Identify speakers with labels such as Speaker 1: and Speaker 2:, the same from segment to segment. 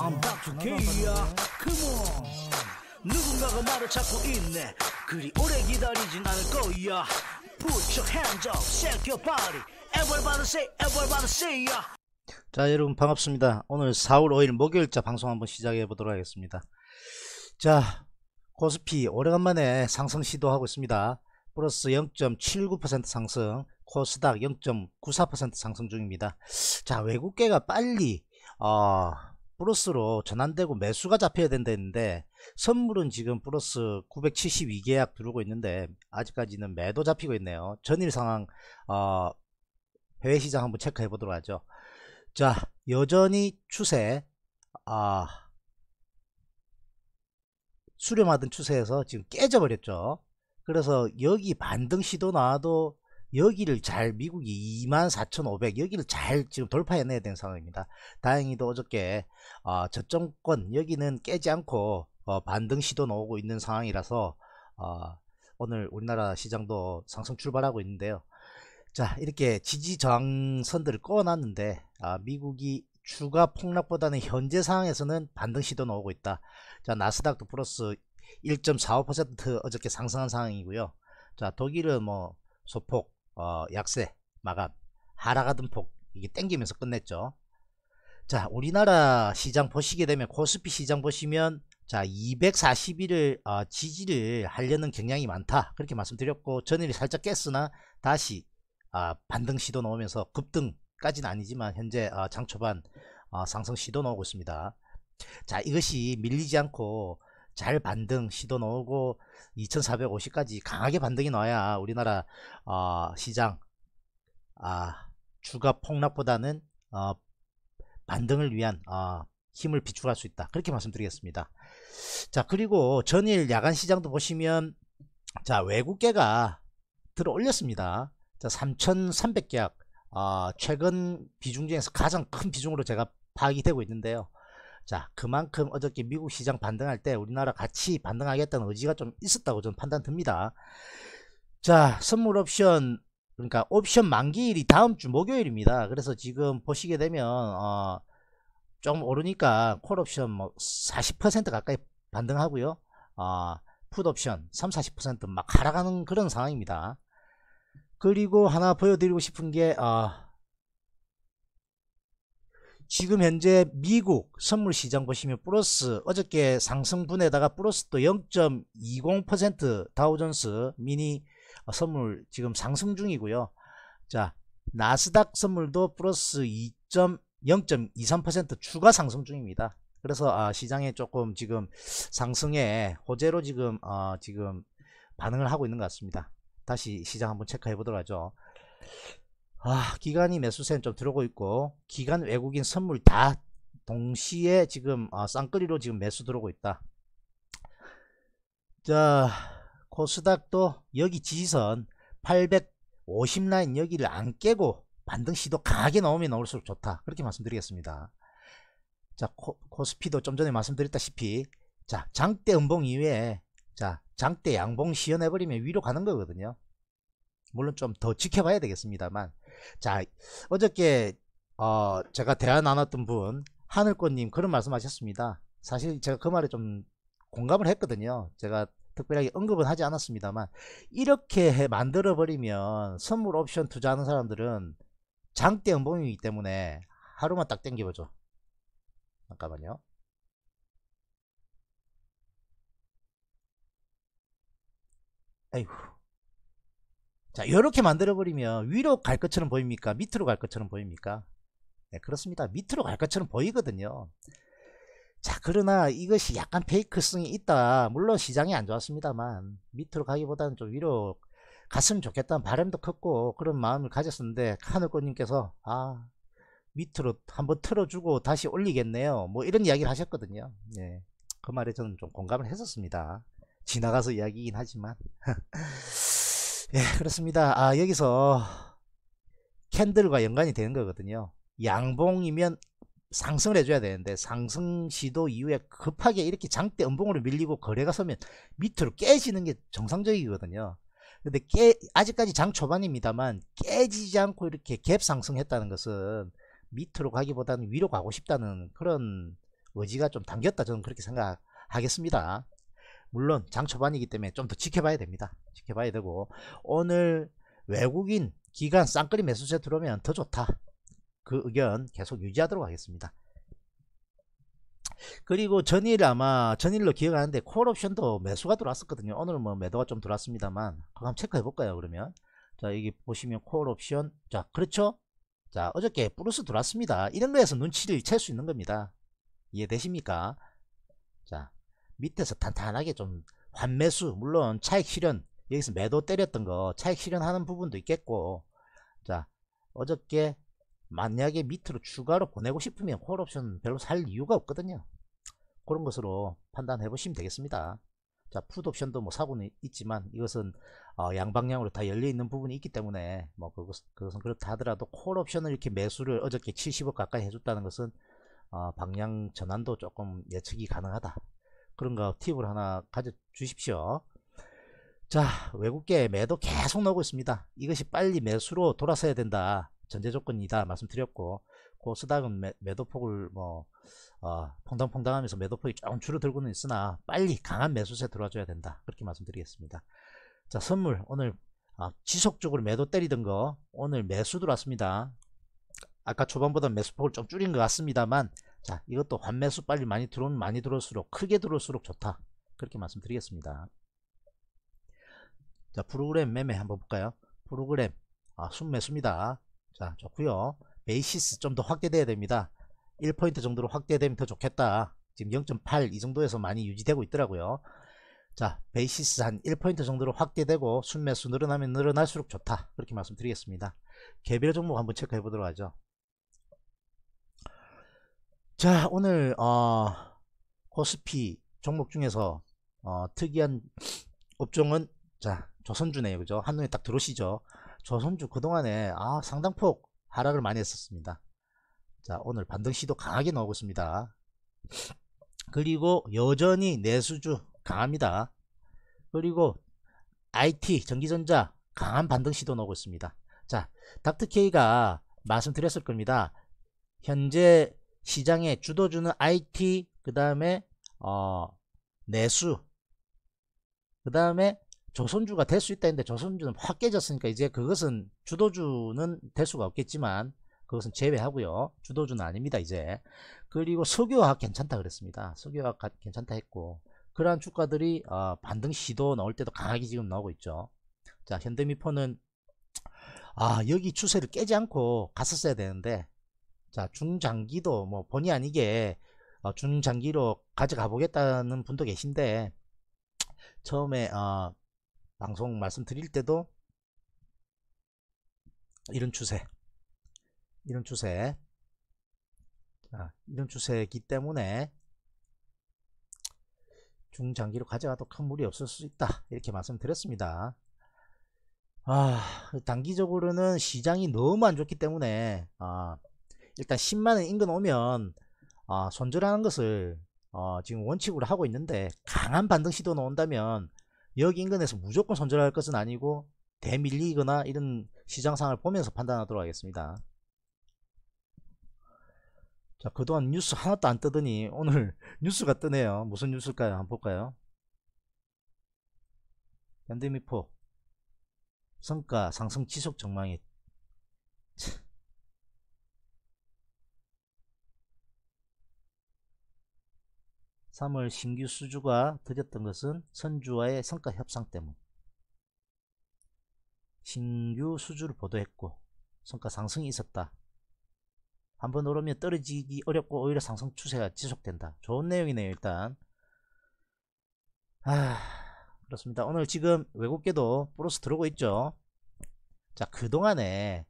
Speaker 1: I'm back to K야 Come on 누군가가 말을 찾고 있네 그리 오래 기다리진 않을 거야 Put your hands up, shake your body Everybody say, everybody say ya 자 여러분 반갑습니다 오늘 4월 5일 목요일자 방송 한번 시작해 보도록 하겠습니다 자 코스피 오래간만에 상승 시도하고 있습니다 플러스 0.79% 상승 코스닥 0.94% 상승 중입니다 자 외국계가 빨리 어, 플러스로 전환되고 매수가 잡혀야 된다 했는데 선물은 지금 플러스 972계약 들어오고 있는데 아직까지는 매도 잡히고 있네요. 전일 상황 어, 해외시장 한번 체크해 보도록 하죠. 자 여전히 추세 아 수렴하던 추세에서 지금 깨져버렸죠. 그래서 여기 반등 시도 나와도 여기를 잘 미국이 24,500 여기를 잘 지금 돌파해내야 되는 상황입니다. 다행히도 어저께 어, 저점권 여기는 깨지 않고 어, 반등 시도 나오고 있는 상황이라서 어, 오늘 우리나라 시장도 상승 출발하고 있는데요. 자 이렇게 지지 저항선들을 꺼놨는데 아, 미국이 추가 폭락보다는 현재 상황에서는 반등 시도 나오고 있다. 자 나스닥도 플러스 1.45% 어저께 상승한 상황이고요. 자 독일은 뭐 소폭 어, 약세 마감 하락하던 폭 이게 땡기면서 끝냈죠 자 우리나라 시장 보시게 되면 코스피 시장 보시면 자 241을 어, 지지를 하려는 경향이 많다 그렇게 말씀드렸고 전일이 살짝 깼으나 다시 어, 반등 시도 나오면서 급등까지는 아니지만 현재 어, 장 초반 어, 상승 시도 나오고 있습니다 자 이것이 밀리지 않고 잘 반등 시도 나오고 2450까지 강하게 반등이 나와야 우리나라 어, 시장 아, 주가 폭락보다는 어, 반등을 위한 어, 힘을 비축할 수 있다 그렇게 말씀드리겠습니다 자 그리고 전일 야간 시장도 보시면 자 외국계가 들어 올렸습니다 자 3300계약 어, 최근 비중 중에서 가장 큰 비중으로 제가 파악이 되고 있는데요 자 그만큼 어저께 미국 시장 반등할 때 우리나라 같이 반등하겠다는 의지가 좀 있었다고 저는 판단 듭니다 자 선물옵션 그러니까 옵션 만기일이 다음 주 목요일입니다 그래서 지금 보시게 되면 어, 조금 오르니까 콜옵션 뭐40% 가까이 반등하고요 어, 풋옵션 3, 0 40%막 하락하는 그런 상황입니다 그리고 하나 보여드리고 싶은 게 어, 지금 현재 미국 선물시장 보시면 플러스 어저께 상승분에다가 플러스 또 0.20% 다우존스 미니 어, 선물 지금 상승 중이고요. 자 나스닥 선물도 플러스 2.0.23% 추가 상승 중입니다. 그래서 아, 시장에 조금 지금 상승에 호재로 지금 아, 지금 반응을 하고 있는 것 같습니다. 다시 시장 한번 체크해 보도록 하죠. 아, 기간이 매수세는 좀 들어오고 있고 기간 외국인 선물 다 동시에 지금 아, 쌍끌이로 지금 매수 들어오고 있다. 자, 코스닥도 여기 지지선 850라인 여기를 안 깨고 반등 시도 강하게 나오면 나올수록 좋다. 그렇게 말씀드리겠습니다. 자, 코, 코스피도 좀 전에 말씀드렸다시피 자, 장대 음봉 이외에 자, 장대 양봉 시연해버리면 위로 가는 거거든요. 물론 좀 더 지켜봐야 되겠습니다만 자, 어저께 어, 제가 대화 나눴던 분 하늘꽃님 그런 말씀하셨습니다. 사실 제가 그 말에 좀 공감을 했거든요. 제가 특별하게 언급은 하지 않았습니다만 이렇게 만들어 버리면 선물 옵션 투자하는 사람들은 장대 연봉이기 때문에 하루만 딱 땡겨보죠. 잠깐만요. 아이 자 이렇게 만들어버리면 위로 갈 것처럼 보입니까 밑으로 갈 것처럼 보입니까 네 그렇습니다 밑으로 갈 것처럼 보이거든요 자 그러나 이것이 약간 페이크성이 있다 물론 시장이 안 좋았습니다만 밑으로 가기보다는 좀 위로 갔으면 좋겠다는 바람도 컸고 그런 마음을 가졌었는데 하늘꽃님께서 아 밑으로 한번 틀어주고 다시 올리겠네요 뭐 이런 이야기를 하셨거든요 예, 그 말에 저는 좀 공감을 했었습니다 지나가서 이야기긴 하지만 예, 그렇습니다. 아, 여기서 캔들과 연관이 되는 거거든요. 양봉이면 상승을 해줘야 되는데 상승 시도 이후에 급하게 이렇게 장대 음봉으로 밀리고 거래가 서면 밑으로 깨지는 게 정상적이거든요. 근데 깨, 아직까지 장 초반입니다만 깨지지 않고 이렇게 갭 상승했다는 것은 밑으로 가기보다는 위로 가고 싶다는 그런 의지가 좀담겼다 저는 그렇게 생각하겠습니다. 물론 장 초반이기 때문에 좀 더 지켜봐야 됩니다 지켜봐야 되고 오늘 외국인 기간 쌍끌이 매수세 들어오면 더 좋다 그 의견 계속 유지하도록 하겠습니다 그리고 전일 아마 전일로 기억하는데 콜옵션도 매수가 들어왔었거든요 오늘은 뭐 매도가 좀 들어왔습니다만 한번 체크해 볼까요 그러면 자 여기 보시면 콜옵션 자 그렇죠 자 어저께 플러스 들어왔습니다 이런 거에서 눈치를 챌 수 있는 겁니다 이해되십니까 자 밑에서 탄탄하게 좀 환매수 물론 차익 실현 여기서 매도 때렸던 거 차익 실현하는 부분도 있겠고 자 어저께 만약에 밑으로 추가로 보내고 싶으면 콜옵션 별로 살 이유가 없거든요 그런 것으로 판단해 보시면 되겠습니다 자 풋옵션도 뭐 사고는 있지만 이것은 어, 양방향으로 다 열려있는 부분이 있기 때문에 뭐 그것, 그것은 그렇다 하더라도 콜옵션을 이렇게 매수를 어저께 70억 가까이 해줬다는 것은 어, 방향 전환도 조금 예측이 가능하다 그런 가 팁을 하나 가져 주십시오. 자 외국계 매도 계속 나오고 있습니다. 이것이 빨리 매수로 돌아서야 된다. 전제 조건이다 말씀드렸고 고스닥은 매, 도폭을 뭐 어, 퐁당퐁당하면서 매도폭이 조금 줄어들고는 있으나 빨리 강한 매수세 들어와줘야 된다 그렇게 말씀드리겠습니다 자 선물 오늘 아, 지속적으로 매도 때리던 거 오늘 매수 들어왔습니다 아까 초반보다 매수폭을 좀 줄인 것 같습니다만 자, 이것도 환매수 빨리 많이 들어오면 많이 들어올수록 크게 들어올수록 좋다. 그렇게 말씀드리겠습니다. 자, 프로그램 매매 한번 볼까요? 프로그램 아, 순매수입니다. 자, 좋고요. 베이시스 좀 더 확대돼야 됩니다. 1포인트 정도로 확대되면 더 좋겠다. 지금 0.8 이 정도에서 많이 유지되고 있더라고요. 자, 베이시스 한 1포인트 정도로 확대되고 순매수 늘어나면 늘어날수록 좋다. 그렇게 말씀드리겠습니다. 개별 종목 한번 체크해 보도록 하죠. 자 오늘 어, 코스피 종목 중에서 어, 특이한 업종은 자 조선주네요 그죠 한눈에 딱 들어오시죠 조선주 그동안에 아 상당폭 하락을 많이 했었습니다 자 오늘 반등 시도 강하게 나오고 있습니다 그리고 여전히 내수주 강합니다 그리고 IT 전기전자 강한 반등 시도 나오고 있습니다 자 닥터케이가 말씀드렸을 겁니다 현재 시장에 주도주는 IT, 그 다음에 어, 내수, 그 다음에 조선주가 될 수 있다 했는데 조선주는 확 깨졌으니까 이제 그것은 주도주는 될 수가 없겠지만 그것은 제외하고요. 주도주는 아닙니다. 이제 그리고 석유화학 괜찮다 그랬습니다. 석유화학 괜찮다 했고 그러한 주가들이 어, 반등 시도 나올 때도 강하게 지금 나오고 있죠. 자 현대미포는 아 여기 추세를 깨지 않고 갔었어야 되는데 자, 중장기도 뭐 본의 아니게 어, 중장기로 가져가 보겠다는 분도 계신데 처음에 어, 방송 말씀드릴 때도 이런 추세 이런 추세 자, 아, 이런 추세이기 때문에 중장기로 가져가도 큰 무리 없을 수 있다 이렇게 말씀드렸습니다 아 단기적으로는 시장이 너무 안 좋기 때문에 아, 일단 10만원 인근 오면 어, 손절하는 것을 어, 지금 원칙으로 하고 있는데 강한 반등 시도나 온다면 여기 인근에서 무조건 손절할 것은 아니고 대밀리거나 이런 시장상을 보면서 판단하도록 하겠습니다. 자 그동안 뉴스 하나도 안 뜨더니 오늘 뉴스가 뜨네요. 무슨 뉴스일까요? 한번 볼까요? 현대미포 성과 상승 지속 전망이 참. 3월 신규 수주가 드렸던 것은 선주와의 성과 협상 때문 신규 수주를 보도했고 성과 상승이 있었다 한번 오르면 떨어지기 어렵고 오히려 상승 추세가 지속된다 좋은 내용이네요 일단 아 그렇습니다 오늘 지금 외국계도 플러스 들어오고 있죠 자 그동안에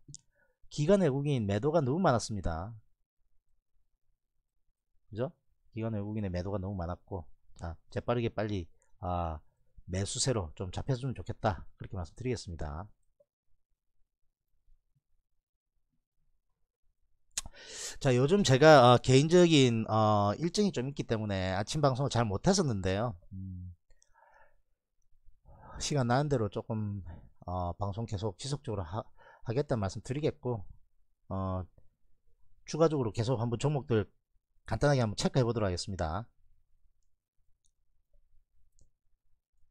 Speaker 1: 기간 외국인 매도가 너무 많았습니다 그죠 기관 외국인의 매도가 너무 많았고 자 아, 재빠르게 빨리 아, 매수세로 좀 잡혔으면 좋겠다 그렇게 말씀드리겠습니다 자 요즘 제가 어, 개인적인 어, 일정이 좀 있기 때문에 아침 방송을 잘 못했었는데요 음, 시간 나는 대로 조금 어, 방송 계속 지속적으로 하, 겠다는 말씀 드리겠고 어, 추가적으로 계속 한번 종목들 간단하게 한번 체크해 보도록 하겠습니다.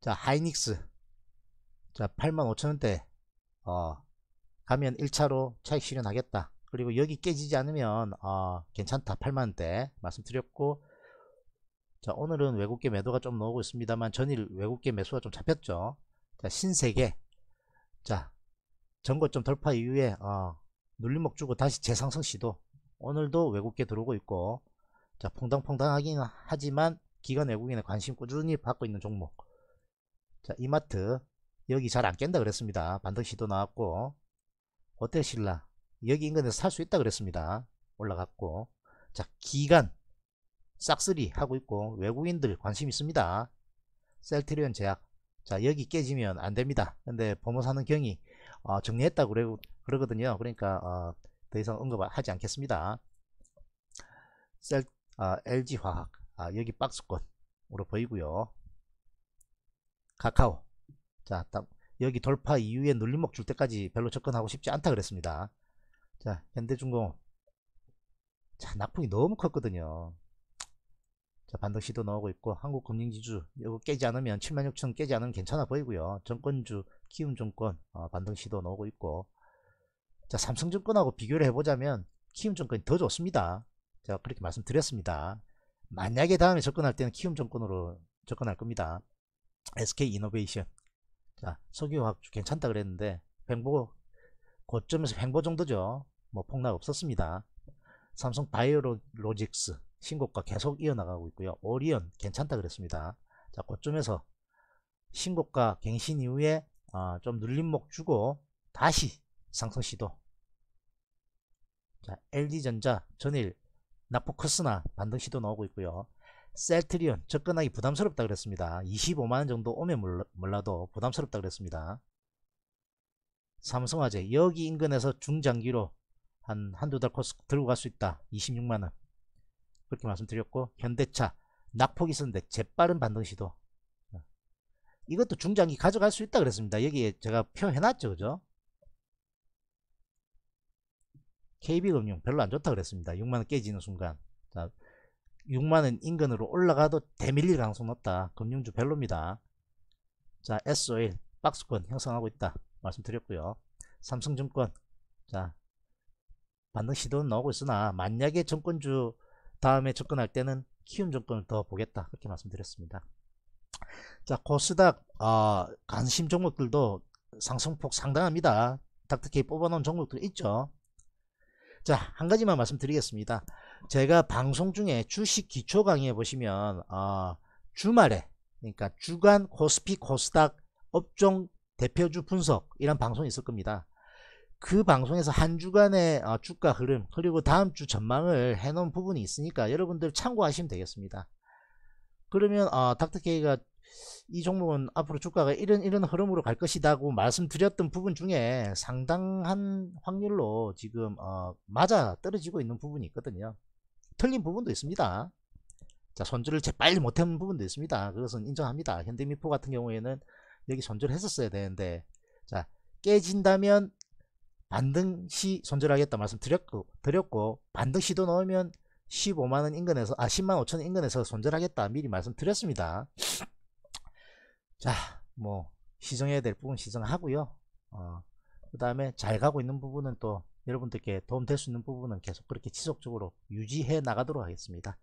Speaker 1: 자, 하이닉스. 자, 85,000원대. 어, 가면 1차로 차익 실현하겠다. 그리고 여기 깨지지 않으면 어, 괜찮다. 8만원대 말씀드렸고 자, 오늘은 외국계 매도가 좀 나오고 있습니다만 전일 외국계 매수가 좀 잡혔죠. 자, 신세계. 자, 전고 점 돌파 이후에 어, 눌림목 주고 다시 재상승 시도 오늘도 외국계 들어오고 있고 자 퐁당퐁당하긴 하지만 기관 외국인의 관심 꾸준히 받고 있는 종목 자 이마트 여기 잘 안 깬다 그랬습니다 반등 시도 나왔고 호텔신라 여기 인근에서 살 수 있다 그랬습니다 올라갔고 자기관 싹쓸이 하고 있고 외국인들 관심 있습니다 셀트리온 제약 자 여기 깨지면 안됩니다 근데 보모사는 경이 어, 정리했다 그러, 그러거든요 그러니까 어, 더 이상 언급하지 않겠습니다 셀, 트 아, LG화학 아, 여기 박스권으로 보이고요 카카오 자 여기 돌파 이후에 눌림목 줄 때까지 별로 접근하고 싶지 않다 그랬습니다 자현대중공자 낙폭이 너무 컸거든요 자 반등 시도 나오고 있고 한국금융지주 이거 깨지 않으면 76,000 깨지 않으면 괜찮아 보이고요 정권주 키움증권 어, 반등 시도 나오고 있고 자 삼성증권하고 비교를 해보자면 키움증권이 더 좋습니다 제가 그렇게 말씀드렸습니다. 만약에 다음에 접근할 때는 키움 정권으로 접근할 겁니다. SK 이노베이션. 자, 석유화학 괜찮다 그랬는데 횡보 고점에서 횡보 정도죠. 뭐 폭락 없었습니다. 삼성 바이오로직스 신고가 계속 이어나가고 있고요. 오리온 괜찮다 그랬습니다. 자, 고점에서 신고가 갱신 이후에 어, 좀 눌림목 주고 다시 상승 시도. 자, LG전자 전일 낙폭커스나 반등시도 나오고 있고요. 셀트리온 접근하기 부담스럽다 그랬습니다. 25만원 정도 오면 몰라도 부담스럽다 그랬습니다. 삼성화재 여기 인근에서 중장기로 한 한두 달 코스 들고 갈 수 있다. 26만원 그렇게 말씀드렸고 현대차 낙폭이 있었는데 재빠른 반등 시도 어. 이것도 중장기 가져갈 수 있다 그랬습니다. 여기에 제가 표해놨죠 그죠? KB금융 별로 안 좋다 그랬습니다. 6만원 깨지는 순간. 자, 6만원 인근으로 올라가도 대밀릴 가능성 높다. 금융주 별로입니다. 자, SOL 박스권 형성하고 있다. 말씀드렸고요. 삼성증권 자 반등 시도는 나오고 있으나 만약에 정권주 다음에 접근할 때는 키움 정권을 더 보겠다 그렇게 말씀드렸습니다. 자 코스닥 어, 관심 종목들도 상승폭 상당합니다. 닥터케이 뽑아놓은 종목들 있죠. 자, 한 가지만 말씀드리겠습니다. 제가 방송 중에 주식 기초 강의에 보시면 어, 주말에 그러니까 주간 코스피 코스닥 업종 대표주 분석 이런 방송이 있을 겁니다. 그 방송에서 한 주간의 어, 주가 흐름 그리고 다음 주 전망을 해놓은 부분이 있으니까 여러분들 참고하시면 되겠습니다. 그러면 어, 닥터케이가 이 종목은 앞으로 주가가 이런 이런 흐름으로 갈 것이다고 말씀드렸던 부분 중에 상당한 확률로 지금 어, 맞아 떨어지고 있는 부분이 있거든요. 틀린 부분도 있습니다. 자 손절을 제빨리 못한 부분도 있습니다. 그것은 인정합니다. 현대미포 같은 경우에는 여기 손절을 했었어야 되는데 자 깨진다면 반등 시 손절하겠다 말씀드렸고 드렸고 반등 시도 넣으면 15만원 인근에서 아 10만 5천원 인근에서 손절하겠다 미리 말씀드렸습니다. 자, 뭐 시정해야 될 부분 시정하고요. 어, 그 다음에 잘 가고 있는 부분은 또 여러분들께 도움될 수 있는 부분은 계속 그렇게 지속적으로 유지해 나가도록 하겠습니다.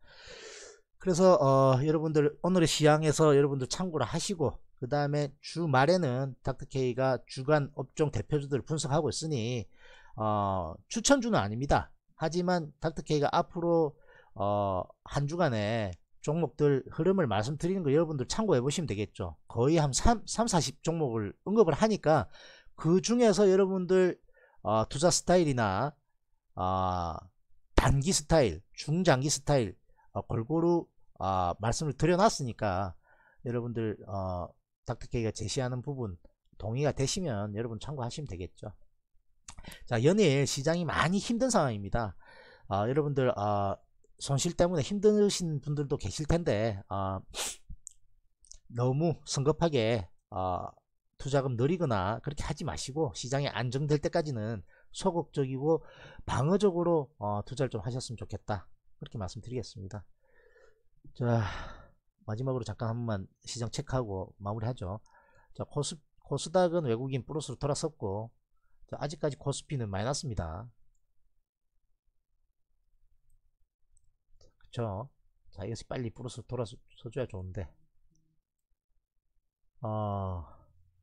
Speaker 1: 그래서 어, 여러분들 오늘의 시향에서 여러분들 참고를 하시고 그 다음에 주말에는 닥터케이가 주간 업종 대표주들을 분석하고 있으니 어, 추천주는 아닙니다. 하지만 닥터케이가 앞으로 어, 한 주간에 종목들 흐름을 말씀드리는 거 여러분들 참고해 보시면 되겠죠 거의 한 3, 40 종목을 언급을 하니까 그 중에서 여러분들 어, 투자 스타일이나 어, 단기 스타일 중장기 스타일 어, 골고루 어, 말씀을 드려놨으니까 여러분들 어, 닥터케이가 제시하는 부분 동의가 되시면 여러분 참고하시면 되겠죠 자 연일 시장이 많이 힘든 상황입니다 어, 여러분들 손실 때문에 힘드신 분들도 계실 텐데 어, 너무 성급하게 어, 투자금 늘리거나 그렇게 하지 마시고 시장이 안정될 때까지는 소극적이고 방어적으로 어, 투자를 좀 하셨으면 좋겠다 그렇게 말씀드리겠습니다 자 마지막으로 잠깐 한 번만 시장 체크하고 마무리하죠 자 코스, 코스닥은 외국인 플러스로 돌아섰고 자, 아직까지 코스피는 마이너스입니다 좋죠. 자, 이것이 빨리 플러스 돌아서줘야 좋은데. 어,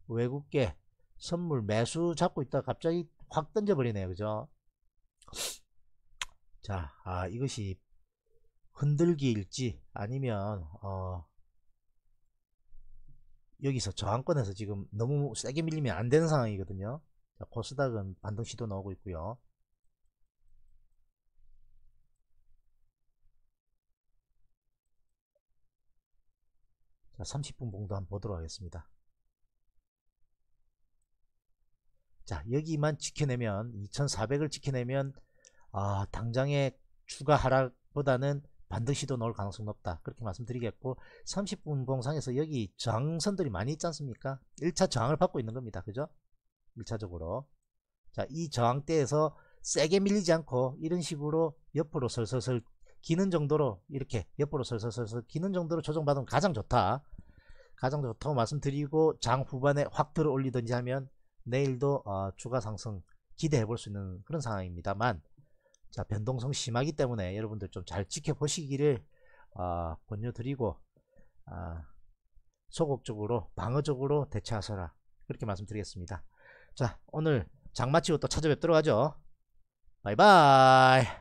Speaker 1: 외국계 선물 매수 잡고 있다가 갑자기 확 던져버리네요. 그죠? 자, 아, 이것이 흔들기일지 아니면, 어, 여기서 저항권에서 지금 너무 세게 밀리면 안 되는 상황이거든요. 자, 코스닥은 반등 시도 나오고 있고요. 30분 봉도 한번 보도록 하겠습니다. 자, 여기만 지켜내면 2400을 지켜내면 아, 당장의 추가 하락보다는 반드시 도 나올 가능성 높다 그렇게 말씀드리겠고 30분 봉상에서 여기 저항선들이 많이 있지 않습니까 1차 저항을 받고 있는 겁니다 그죠 1차적으로 자 이 저항대에서 세게 밀리지 않고 이런 식으로 옆으로 슬슬설 기는 정도로 이렇게 옆으로 설설설설 기는 정도로 조정받으면 가장 좋다. 가장 좋다고 말씀드리고 장 후반에 확 들어올리든지 하면 내일도 어, 추가 상승 기대해 볼 수 있는 그런 상황입니다만 자 변동성 심하기 때문에 여러분들 좀 잘 지켜보시기를 어, 권유드리고 어, 소극적으로 방어적으로 대처하셔라 그렇게 말씀드리겠습니다. 자 오늘 장마치고 또 찾아뵙도록 하죠. 바이바이